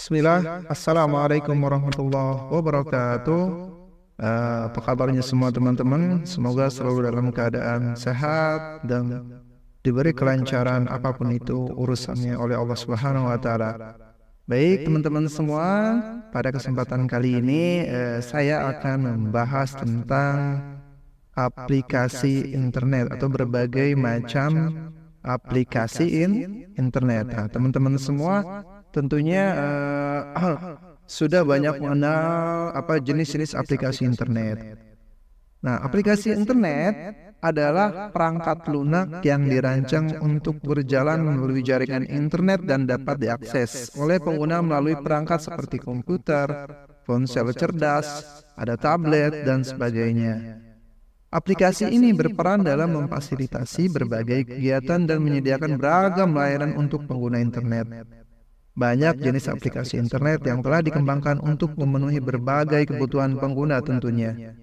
Bismillah. Assalamualaikum warahmatullahi wabarakatuh. Uh, apa kabarnya semua teman-teman? Semoga selalu dalam keadaan sehat dan diberi kelancaran apapun itu urusannya oleh Allah Subhanahu wa taala. Baik, teman-teman semua, pada kesempatan kali ini eh, saya akan membahas tentang aplikasi internet atau berbagai macam aplikasi in internet. teman nah, teman-teman semua tentunya uh, sudah banyak mengenal apa jenis-jenis aplikasi internet. Nah, nah aplikasi internet adalah perangkat lunak yang dirancang untuk berjalan melalui jaringan internet dan dapat diakses oleh pengguna melalui perangkat seperti komputer, ponsel cerdas, ada tablet, dan sebagainya. Aplikasi ini berperan dalam memfasilitasi berbagai kegiatan dan menyediakan beragam layanan untuk pengguna internet. Banyak jenis aplikasi internet yang telah dikembangkan untuk memenuhi berbagai kebutuhan pengguna tentunya.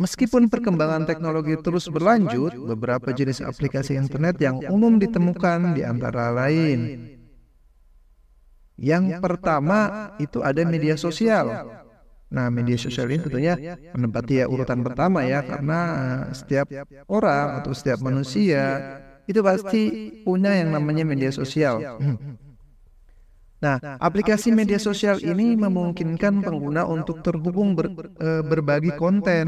Meskipun perkembangan teknologi terus berlanjut, beberapa jenis aplikasi internet yang umum ditemukan di antara lain. Yang pertama itu ada media sosial. Nah, nah, media sosial ini tentunya menempati ya urutan pertama ya, ya karena eh, setiap orang atau setiap manusia itu pasti punya yang namanya media sosial. Hmm. Nah, nah, nah, aplikasi media sosial ini memungkinkan pengguna untuk terhubung ber, eh, eh, berbagi konten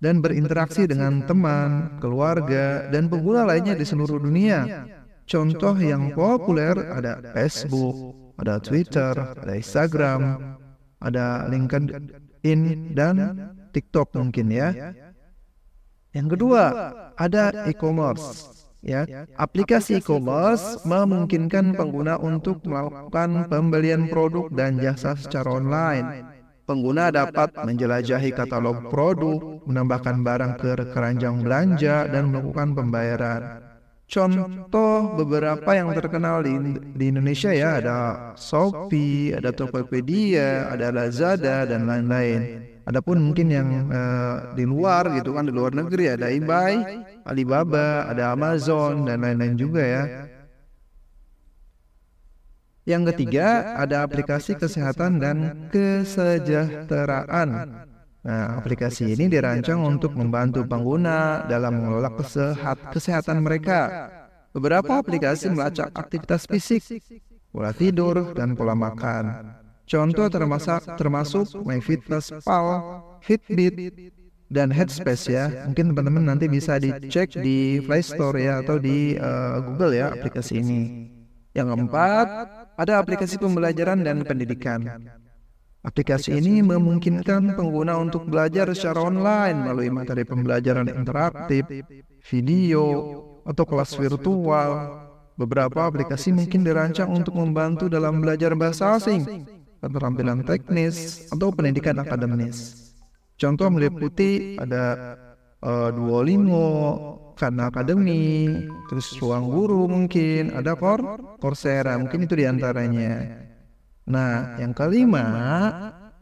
dan berinteraksi dengan teman, keluarga, dan pengguna lainnya di seluruh dunia. Contoh yang populer ada Facebook, ada Twitter, ada Instagram, ada LinkedIn dan ya. TikTok mungkin ya. Yang kedua, ada e-commerce. Ya, ya. Aplikasi e-commerce memungkinkan pengguna untuk melakukan pembelian produk dan jasa secara online. Pengguna dapat menjelajahi katalog produk, menambahkan barang ke keranjang belanja dan melakukan pembayaran contoh beberapa yang terkenal di, di Indonesia ya ada Shopee, ada Tokopedia, ada Lazada dan lain-lain. Adapun mungkin yang uh, di luar gitu kan di luar negeri ada eBay, Alibaba, ada Amazon dan lain-lain juga ya. Yang ketiga ada aplikasi kesehatan dan kesejahteraan. Nah, nah, aplikasi ini dirancang untuk membantu pengguna dalam mengelola kesehat kesehatan mereka. Beberapa aplikasi melacak aktivitas fisik, pola tidur, dan pola makan. Contoh termasuk, termasuk MyFitnessPal, Fitbit, dan Headspace ya. ya. Mungkin teman-teman nanti bisa dicek di Play Store ya, ya atau di uh, Google ya aplikasi ini. Yang keempat, ada aplikasi pembelajaran dan pendidikan. Aplikasi ini memungkinkan pengguna untuk belajar secara online melalui materi pembelajaran interaktif, video, atau kelas virtual. Beberapa aplikasi mungkin dirancang untuk membantu dalam belajar bahasa asing, keterampilan teknis, atau pendidikan akademis. Contoh meliputi ada uh, Duolingo, karena akademi, terus ruang guru mungkin, ada kor, Coursera, mungkin itu diantaranya. Nah, nah, yang kelima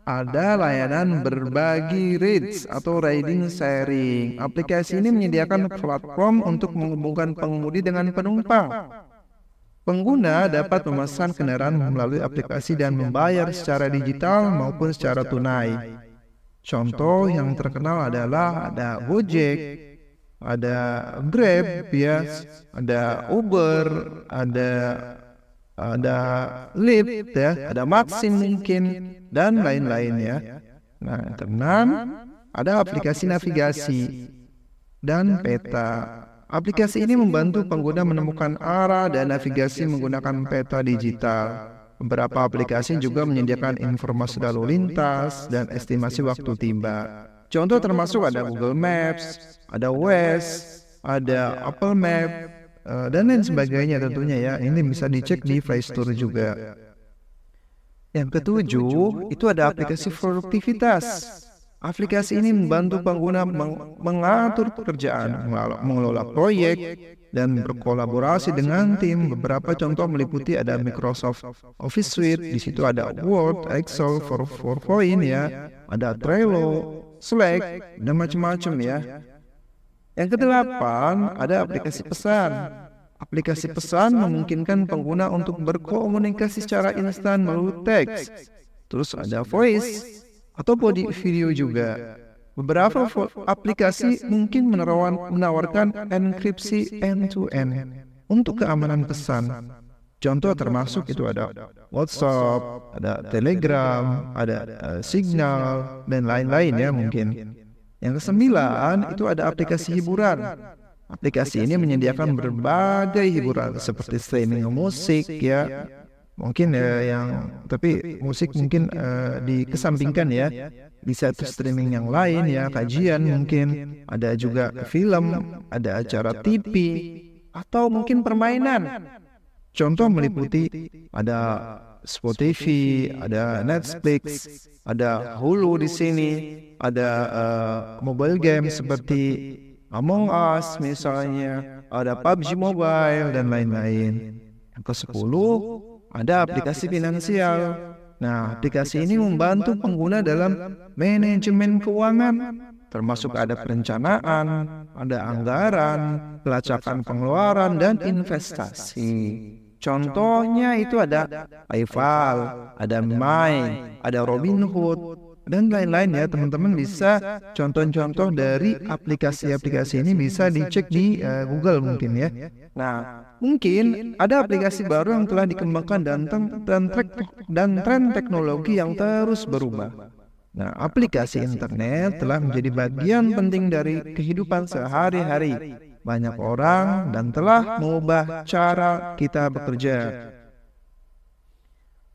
ada layanan berbagi reads atau riding sharing. Aplikasi ini menyediakan platform untuk menghubungkan pengemudi dengan penumpang. Pengguna dapat memesan kendaraan melalui aplikasi dan membayar secara digital maupun secara tunai. Contoh yang terkenal adalah ada Gojek, ada Grab, ya, ada Uber, ada ada lift ya, ada maxing mungkin dan lain-lain ya. Nah, yang keenam ada aplikasi navigasi dan peta. Aplikasi ini membantu pengguna menemukan arah dan navigasi menggunakan peta digital. Beberapa aplikasi juga menyediakan informasi lalu lintas dan estimasi waktu tiba. Contoh termasuk ada Google Maps, ada Waze, ada Apple Maps, Eh, dan lain sebagainya ya. tentunya ya. Ini bisa dicek di Play Store juga. Yang ketujuh, itu ada aplikasi produktivitas. Aplikasi ini membantu pengguna mengatur pekerjaan, mengelola proyek, dan berkolaborasi dengan tim. Beberapa contoh meliputi ada Microsoft Office Suite, di situ ada Word, Excel, for for PowerPoint ya. ya, ada Trello, Slack, dan macam-macam ya. ya. Yang kedelapan, ada aplikasi pesan. Aplikasi pesan memungkinkan pengguna untuk berkomunikasi secara instan melalui teks. Terus ada voice atau body video juga. Beberapa aplikasi mungkin menerawan, menawarkan enkripsi end-to-end untuk keamanan pesan. Contoh termasuk itu ada WhatsApp, ada Telegram, ada eh, Signal, dan lain-lain ya mungkin. Yang kesembilan itu ada aplikasi hiburan. Aplikasi ini menyediakan berbagai hiburan seperti streaming musik ya. ya. Mungkin ya yang eh, tapi musik mungkin uh, dikesampingkan ya. Bisa itu streaming yang lain ya, ya kajian mungkin, ada juga film, ada acara TV atau mungkin permainan. Contoh meliputi ada Spotify, ada Netflix, ada Hulu di sini, ada uh, mobile game seperti Among Us misalnya, ada PUBG Mobile dan lain-lain. Yang ke-10 ada aplikasi finansial. Nah, nah aplikasi ini membantu pengguna dalam manajemen keuangan, termasuk ada perencanaan, ada anggaran, pelacakan pengeluaran, dan investasi. Contohnya itu ada Aifal, ada Mai, ada Robin Hood, dan lain-lain ya teman-teman bisa contoh-contoh dari aplikasi-aplikasi ini bisa dicek di uh, Google mungkin ya. Nah mungkin ada aplikasi baru yang telah dikembangkan dan dan, dan tren teknologi yang terus berubah. Nah, aplikasi internet telah menjadi bagian penting dari kehidupan sehari-hari banyak orang dan telah mengubah cara kita bekerja,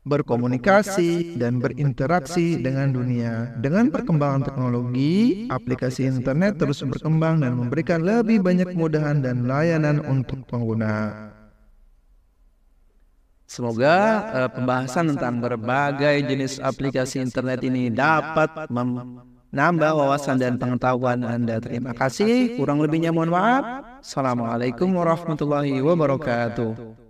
berkomunikasi, dan berinteraksi dengan dunia. Dengan perkembangan teknologi, aplikasi internet terus berkembang dan memberikan lebih banyak kemudahan dan layanan untuk pengguna. Semoga uh, pembahasan eh, tentang berbagai jenis aplikasi internet ini dapat mem nambah wawasan dan pengetahuan Anda. Terima kasih. Kurang lebihnya mohon maaf. Assalamualaikum warahmatullahi wabarakatuh.